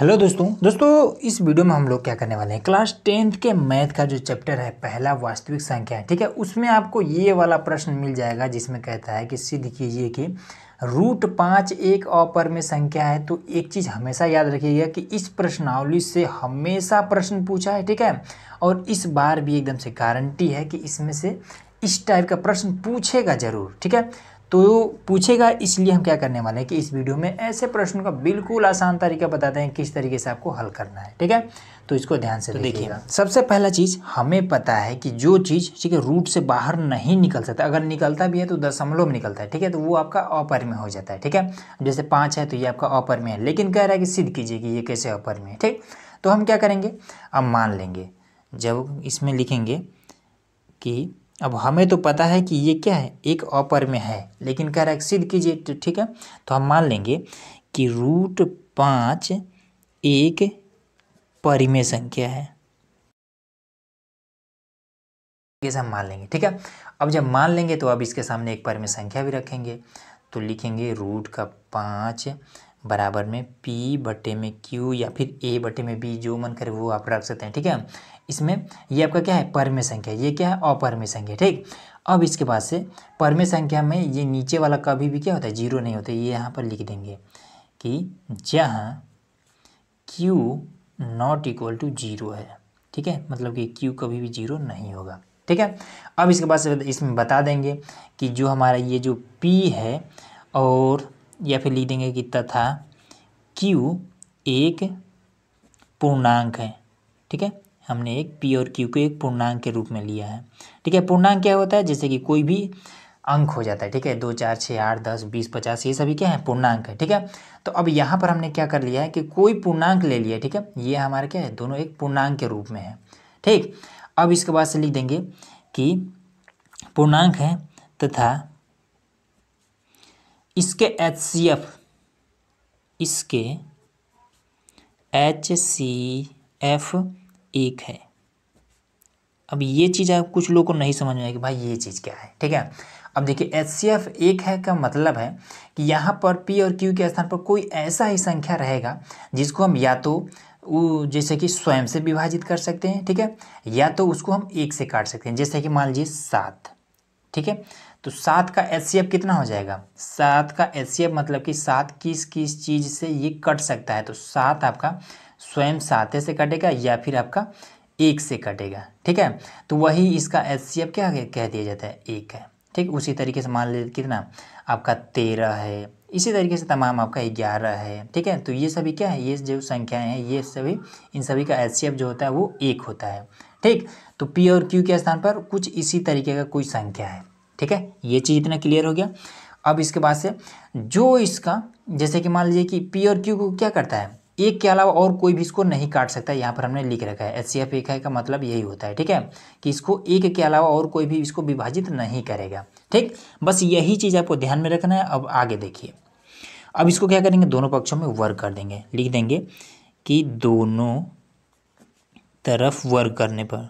hello दोस्तों दोस्तों इस वीडियो में हम लोग क्या करने वाले हैं क्लास टेंथ के मैथ का जो चैप्टर है पहला वास्तविक संख्या है ठीक है उसमें आपको ये वाला प्रश्न मिल जाएगा जिसमें कहता है कि सिद्ध कीजिए कि रूट पाँच एक अपर में संख्या है तो एक चीज़ हमेशा याद रखिएगा कि इस प्रश्नावली से हमेशा प्रश्न पूछा है ठीक है और इस बार भी एकदम से गारंटी है कि इसमें से इस टाइप का प्रश्न पूछेगा जरूर ठीक है तो पूछेगा इसलिए हम क्या करने वाले हैं कि इस वीडियो में ऐसे प्रश्न का बिल्कुल आसान तरीका बताते हैं किस तरीके से आपको हल करना है ठीक है तो इसको ध्यान से तो देखिएगा सबसे पहला चीज़ हमें पता है कि जो चीज़ ठीक है रूट से बाहर नहीं निकल सकता अगर निकलता भी है तो दशमलव में निकलता है ठीक है तो वो आपका में हो जाता है ठीक है जैसे पाँच है तो ये आपका में है लेकिन कह रहा है कि सिद्ध कीजिए कि ये कैसे में है ठीक तो हम क्या करेंगे अब मान लेंगे जब इसमें लिखेंगे कि अब हमें तो पता है कि ये क्या है एक ऑपर में है लेकिन कह रहा है सिद्ध कीजिए तो ठीक है तो हम मान लेंगे कि रूट पाँच एक परिमेय संख्या है हम मान लेंगे ठीक है अब जब मान लेंगे तो अब इसके सामने एक परिमेय संख्या भी रखेंगे तो लिखेंगे रूट का पाँच बराबर में पी बटे में क्यू या फिर ए बटे में बी जो मन करे वो आप रख सकते हैं ठीक है इसमें ये आपका क्या है परमे संख्या ये क्या है अपरमे संख्या ठीक अब इसके बाद से परमे संख्या में ये नीचे वाला कभी भी क्या होता है जीरो नहीं होता ये यहाँ पर लिख देंगे कि जहाँ Q not equal to zero है ठीक है मतलब कि क्यू कभी भी जीरो नहीं होगा ठीक है अब इसके बाद से इसमें बता देंगे कि जो हमारा ये जो पी है और या फिर लिख देंगे कि तथा क्यू एक पूर्णांक है ठीक है हमने एक पी और क्यू को एक पूर्णांक के रूप में लिया है ठीक है पूर्णांक क्या होता है जैसे कि कोई भी अंक हो जाता है ठीक है दो चार छः आठ दस बीस पचास ये सभी क्या है पूर्णांक है ठीक है तो अब यहाँ पर हमने क्या कर लिया है कि कोई पूर्णांक ले लिया ठीक है ये हमारे क्या है दोनों एक पूर्णांक के रूप में है ठीक अब इसके बाद से लिख देंगे कि पूर्णांक है तथा इसके एच सी एफ इसके एच सी एफ एक है अब ये चीज़ आप कुछ लोगों को नहीं समझ में आएगी भाई ये चीज़ क्या है ठीक है अब देखिए एच सी एफ एक है का मतलब है कि यहाँ पर पी और क्यू के स्थान पर कोई ऐसा ही संख्या रहेगा जिसको हम या तो वो जैसे कि स्वयं से विभाजित कर सकते हैं ठीक है या तो उसको हम एक से काट सकते हैं जैसे कि मान लीजिए सात ठीक है तो सात का एच कितना हो जाएगा सात का एच मतलब कि सात किस किस चीज़ से ये कट सकता है तो सात आपका स्वयं साते से कटेगा या फिर आपका एक से कटेगा ठीक है तो वही इसका एच क्या कह दिया जाता है एक है ठीक उसी तरीके से मान लीजिए कितना आपका तेरह है इसी तरीके से तमाम आपका ग्यारह है ठीक है तो ये सभी क्या है ये जो संख्याएं हैं ये सभी इन सभी का एच जो होता है वो एक होता है ठीक तो पी और क्यू के स्थान पर कुछ इसी तरीके का कोई संख्या है ठीक है ये चीज़ इतना क्लियर हो गया अब इसके बाद से जो इसका जैसे कि मान लीजिए कि पी और क्यू को क्या करता है एक के अलावा और कोई भी इसको नहीं काट सकता यहाँ पर हमने लिख रखा है एच सी एफ एक है का मतलब यही होता है ठीक है कि इसको एक के अलावा और कोई भी इसको विभाजित नहीं करेगा ठीक बस यही चीज़ आपको ध्यान में रखना है अब आगे देखिए अब इसको क्या करेंगे दोनों पक्षों में वर्ग कर देंगे लिख देंगे कि दोनों तरफ वर्ग करने पर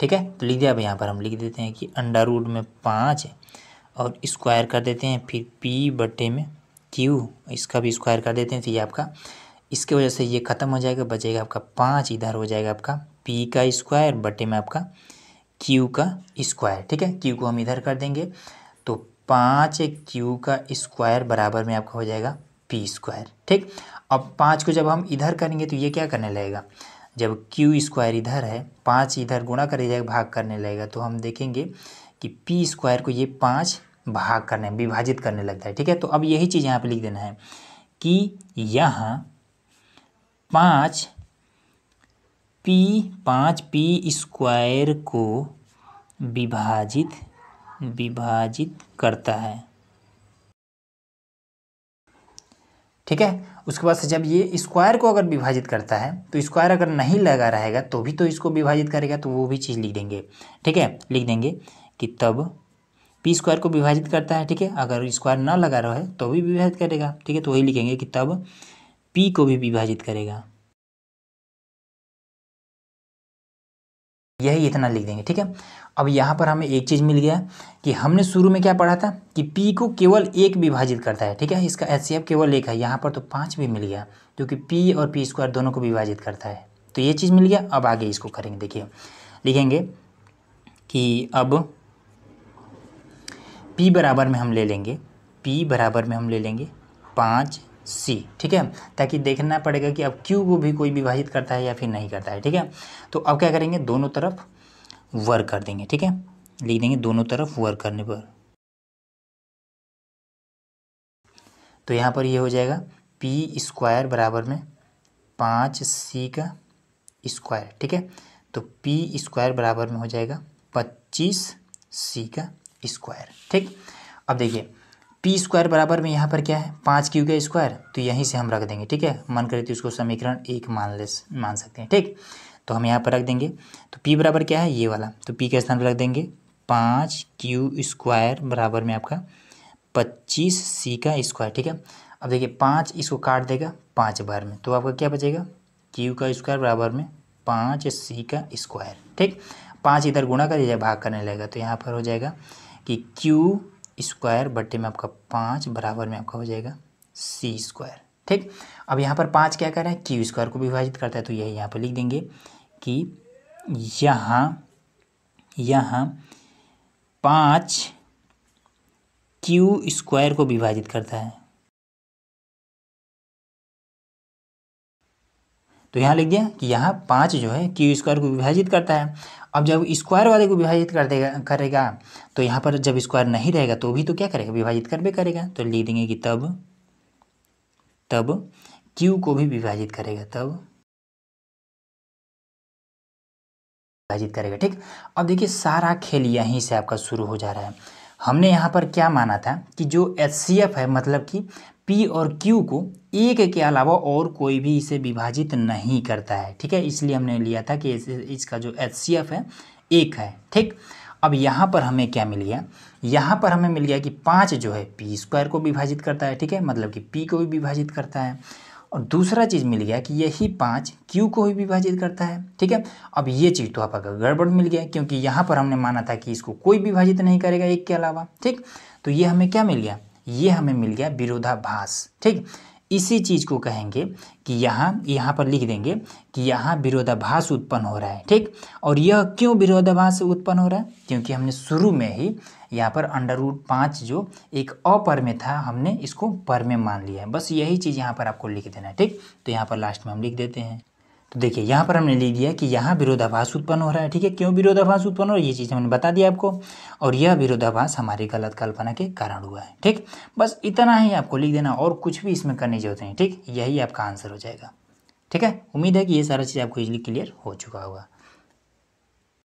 ठीक है तो लिख दिया अब यहाँ पर हम लिख देते हैं कि अंडर रूट में पाँच और स्क्वायर कर देते हैं फिर पी बटे में क्यू इसका भी स्क्वायर कर देते हैं तो ये आपका इसके वजह से ये ख़त्म हो जाएगा बचेगा आपका पाँच इधर हो जाएगा आपका पी का स्क्वायर बटे में आपका क्यू का स्क्वायर ठीक है क्यू को हम इधर कर देंगे तो पाँच क्यू का स्क्वायर बराबर में आपका हो जाएगा पी स्क्वायर ठीक अब पाँच को जब हम इधर करेंगे तो ये क्या करने लगेगा जब क्यू स्क्वायर इधर है पाँच इधर गुणा कर जाएगा भाग करने लगेगा तो हम देखेंगे कि पी स्क्वायर को ये पाँच भाग करने विभाजित करने लगता है ठीक है तो अब यही चीज़ यहाँ पे लिख देना है कि यहाँ पाँच पी पाँच पी स्क्वायर को विभाजित विभाजित करता है ठीक है उसके बाद से जब ये स्क्वायर को अगर विभाजित करता है तो स्क्वायर अगर नहीं लगा रहेगा तो भी तो इसको विभाजित करेगा तो वो भी चीज़ लिख देंगे ठीक है लिख देंगे कि तब पी स्क्वायर को विभाजित करता है ठीक है अगर स्क्वायर ना लगा रहा है तो भी विभाजित करेगा ठीक है तो वही लिखेंगे कि तब पी को भी विभाजित करेगा यही इतना लिख देंगे ठीक है अब यहाँ पर हमें एक चीज़ मिल गया कि हमने शुरू में क्या पढ़ा था कि पी को केवल एक विभाजित करता है ठीक है इसका एच केवल एक है यहाँ पर तो पाँच भी मिल गया क्योंकि कि पी और पी स्क्वायर दोनों को विभाजित करता है तो ये चीज़ मिल गया अब आगे इसको करेंगे देखिए लिखेंगे कि अब पी बराबर में हम ले लेंगे पी बराबर में हम ले लेंगे पाँच सी ठीक है ताकि देखना पड़ेगा कि अब क्यू को भी कोई विभाजित करता है या फिर नहीं करता है ठीक है तो अब क्या करेंगे दोनों तरफ वर्क कर देंगे ठीक है लिख देंगे दोनों तरफ वर्क करने पर तो यहाँ पर ये यह हो जाएगा पी स्क्वायर बराबर में पाँच सी का स्क्वायर ठीक है तो पी स्क्वायर बराबर में हो जाएगा पच्चीस सी का स्क्वायर ठीक अब देखिए पी स्क्वायर बराबर में यहाँ पर क्या है पाँच क्यू का स्क्वायर तो यहीं से हम रख देंगे ठीक है मन करे तो इसको समीकरण एक मान ले मान सकते हैं ठीक तो हम यहाँ पर रख देंगे तो पी बराबर क्या है ये वाला तो पी के स्थान पर रख देंगे पाँच क्यू स्क्वायर बराबर में आपका पच्चीस सी का स्क्वायर ठीक है अब देखिए पाँच इसको काट देगा पाँच बार में तो आपका क्या बचेगा क्यू का स्क्वायर बराबर में पाँच सी का स्क्वायर ठीक पाँच इधर गुणा कर भाग करने लगेगा तो यहाँ पर हो जाएगा कि क्यू स्क्वायर बट्टे में आपका पाँच बराबर में आपका हो जाएगा सी स्क्वायर ठीक अब यहाँ पर पाँच क्या कर रहा है क्यू स्क्वायर को विभाजित करता है तो यही यहाँ पर लिख देंगे कि यहाँ यहाँ पाँच क्यू स्क्वायर को विभाजित करता है तो यहाँ लिख दिया कि यहाँ पाँच जो है क्यू स्क्वायर को विभाजित करता है अब जब स्क्वायर वाले को विभाजित कर देगा करेगा तो यहाँ पर जब स्क्वायर नहीं रहेगा तो भी तो क्या करेगा विभाजित करवे करेगा तो लिख देंगे कि तब तब क्यू को भी विभाजित करेगा तब विभाजित करेगा ठीक अब देखिए सारा खेल यहीं से आपका शुरू हो जा रहा है हमने यहाँ पर क्या माना था कि जो एच है मतलब कि पी और क्यू को एक के अलावा और कोई भी इसे विभाजित नहीं करता है ठीक है इसलिए हमने लिया था कि इसका जो एच है एक है ठीक अब यहाँ पर हमें क्या मिल गया यहाँ पर हमें मिल गया कि पाँच जो है पी स्क्वायर को विभाजित करता है ठीक है मतलब कि पी को भी विभाजित करता है और दूसरा चीज़ मिल गया कि यही पाँच क्यू को भी विभाजित करता है ठीक है अब ये चीज़ तो आपका गड़बड़ मिल गया क्योंकि यहाँ पर हमने माना था कि इसको कोई विभाजित नहीं करेगा एक के अलावा ठीक तो ये हमें क्या मिल गया ये हमें मिल गया विरोधाभास ठीक इसी चीज़ को कहेंगे कि यहाँ यहाँ पर लिख देंगे कि यहाँ विरोधाभास उत्पन्न हो रहा है ठीक और यह क्यों विरोधाभास उत्पन्न हो रहा है क्योंकि हमने शुरू में ही यहाँ पर अंडर रूट पाँच जो एक अपर में था हमने इसको पर में मान लिया है बस यही चीज़ यहाँ पर आपको लिख देना है ठीक तो यहाँ पर लास्ट में हम लिख देते हैं तो देखिए यहाँ पर हमने ले दिया कि यहाँ विरोधाभास उत्पन्न हो रहा है ठीक है क्यों विरोधाभास उत्पन्न हो रहा है ये चीज़ हमने बता दिया आपको और यह विरोधाभास हमारी गलत कल्पना के कारण हुआ है ठीक बस इतना ही आपको लिख देना और कुछ भी इसमें करने जरूरत नहीं ठीक यही आपका आंसर हो जाएगा ठीक है उम्मीद है कि ये सारा चीज़ आपको इजली क्लियर हो चुका होगा